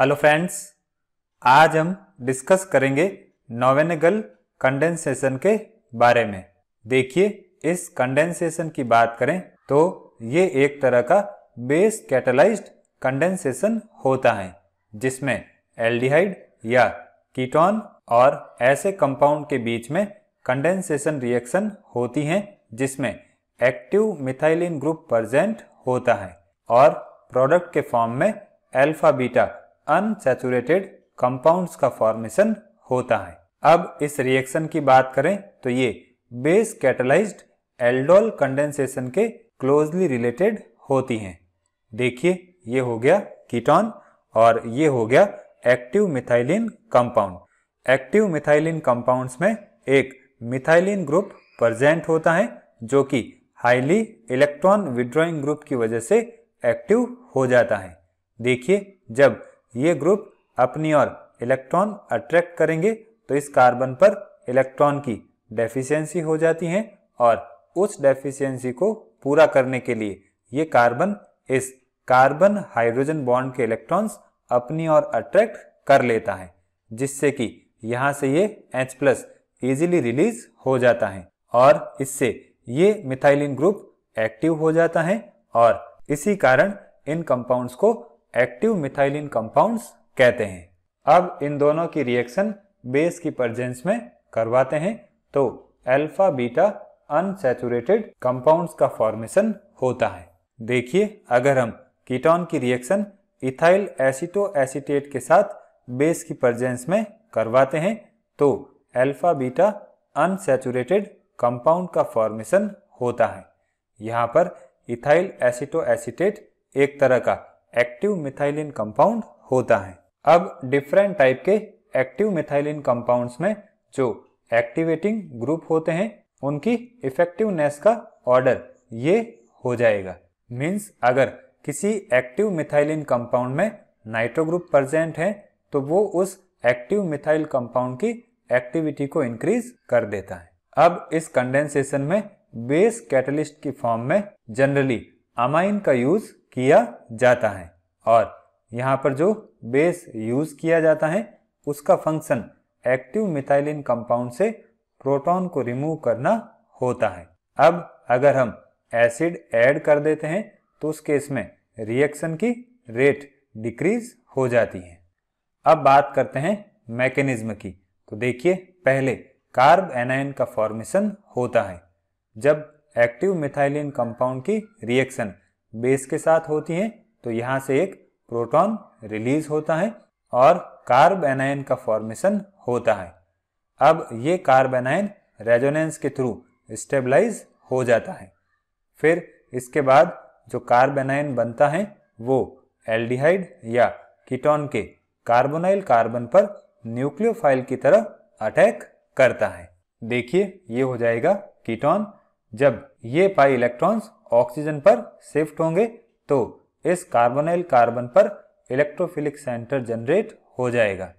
hello friends आज हम discuss करेंगे नोवेनेगल कंडेंसेशन के बारे में देखिए इस कंडेंसेशन की बात करें तो ये एक तरह का बेस कैटलाइज्ड कंडेंसेशन होता है जिसमें एल्डिहाइड या कीटोन और ऐसे कंपाउंड के बीच में कंडेंसेशन रिएक्शन होती हैं जिसमें एक्टिव मिथाइलिन ग्रुप प्रेजेंट होता है और प्रोडक्ट के फॉर्म में अल्फा बीटा अनसेचुरेटेड कंपाउंड्स का फॉर्मेशन होता है अब इस रिएक्शन की बात करें तो ये बेस कैटलाइज्ड एल्डोल कंडेंसेशन के क्लोजली रिलेटेड होती हैं देखिए ये हो गया कीटोन और ये हो गया active methylene compound active methylene compounds में एक मिथाइलिन ग्रुप प्रेजेंट होता है जो कि हाईली इलेक्ट्रॉन विड्रॉइंग ग्रुप की वजह से एक्टिव हो जाता है देखिए जब ये ग्रुप अपनी ओर इलेक्ट्रॉन अट्रैक्ट करेंगे तो इस कार्बन पर इलेक्ट्रॉन की डेफिशिएंसी हो जाती है और उस डेफिशिएंसी को पूरा करने के लिए ये कार्बन इस कार्बन हाइड्रोजन बॉन्ड के इलेक्ट्रॉन्स अपनी ओर अट्रैक्ट कर लेता है जिससे कि यहाँ से ये H प्लस ईजिली रिलीज हो जाता है और इससे ये मिथाइलिन ग्रुप एक्टिव हो जाता है और इसी कारण इन कंपाउंड्स को एक्टिव मिथाइलिन कंपाउंड्स कहते हैं अब इन दोनों की रिएक्शन बेस की प्रजेंस में करवाते हैं तो अल्फा बीटा अनसेचुरेटेड कंपाउंड्स का फॉर्मेशन होता है देखिए अगर हम कीटोन की रिएक्शन इथाइल एसिटो एसिटेट के साथ बेस की प्रजेंस में करवाते हैं तो अल्फा बीटा अनसेचुरेटेड कंपाउंड का फॉर्मेशन होता है यहाँ पर इथाइल एसिटो एसिटेट एक तरह का एक्टिव मिथाइलिन कंपाउंड होता है अब डिफरेंट टाइप के एक्टिव मिथाइलिन कंपाउंड्स में जो एक्टिवेटिंग ग्रुप होते हैं उनकी इफेक्टिवनेस का ऑर्डर ये हो जाएगा मीन्स अगर किसी एक्टिव मिथाइलिन कंपाउंड में नाइट्रो ग्रुप प्रेजेंट है तो वो उस एक्टिव मिथाइल कंपाउंड की एक्टिविटी को इंक्रीज कर देता है अब इस कंडेंसेशन में बेस कैटलिस्ट की फॉर्म में जनरली अमाइन का यूज किया जाता है और यहाँ पर जो बेस यूज किया जाता है उसका फंक्शन एक्टिव मिथाइलिन कंपाउंड से प्रोटॉन को रिमूव करना होता है अब अगर हम एसिड ऐड कर देते हैं तो उस केस में रिएक्शन की रेट डिक्रीज हो जाती है अब बात करते हैं मैकेनिज्म की तो देखिए पहले कार्ब एनायन का फॉर्मेशन होता है जब एक्टिव मिथाइलिन कंपाउंड की रिएक्शन बेस के साथ होती है तो यहाँ से एक प्रोटॉन रिलीज होता है और कार्ब एनायन का फॉर्मेशन होता है अब ये कार्ब एनायन रेजोनेंस के थ्रू स्टेबलाइज हो जाता है फिर इसके बाद जो कार्ब बनता है वो एल्डिहाइड या कीटोन के कार्बोनाइल कार्बन पर न्यूक्लियोफाइल की तरह अटैक करता है देखिए ये हो जाएगा कीटोन जब ये पाई इलेक्ट्रॉन्स ऑक्सीजन पर शिफ्ट होंगे तो इस कार्बोनाइल कार्बन पर इलेक्ट्रोफिलिक सेंटर जनरेट हो जाएगा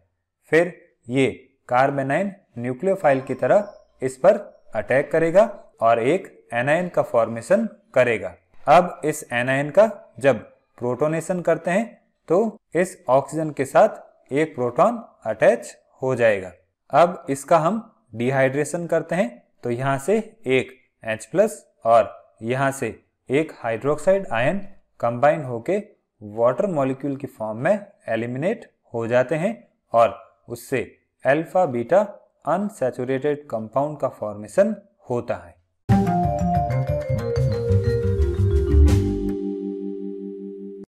फिर ये कार्बेनाइन न्यूक्लियोफाइल की तरह इस पर अटैक करेगा और एक एनायन का फॉर्मेशन करेगा अब इस एनायन का जब प्रोटोनेशन करते हैं तो इस ऑक्सीजन के साथ एक प्रोटॉन अटैच हो जाएगा अब इसका हम डिहाइड्रेशन करते हैं तो यहाँ से एक H प्लस और यहाँ से एक हाइड्रोक्साइड आयन कंबाइन होके वाटर मॉलिक्यूल की फॉर्म में एलिमिनेट हो जाते हैं और उससे अल्फा बीटा अनसेचुरेटेड कंपाउंड का फॉर्मेशन होता है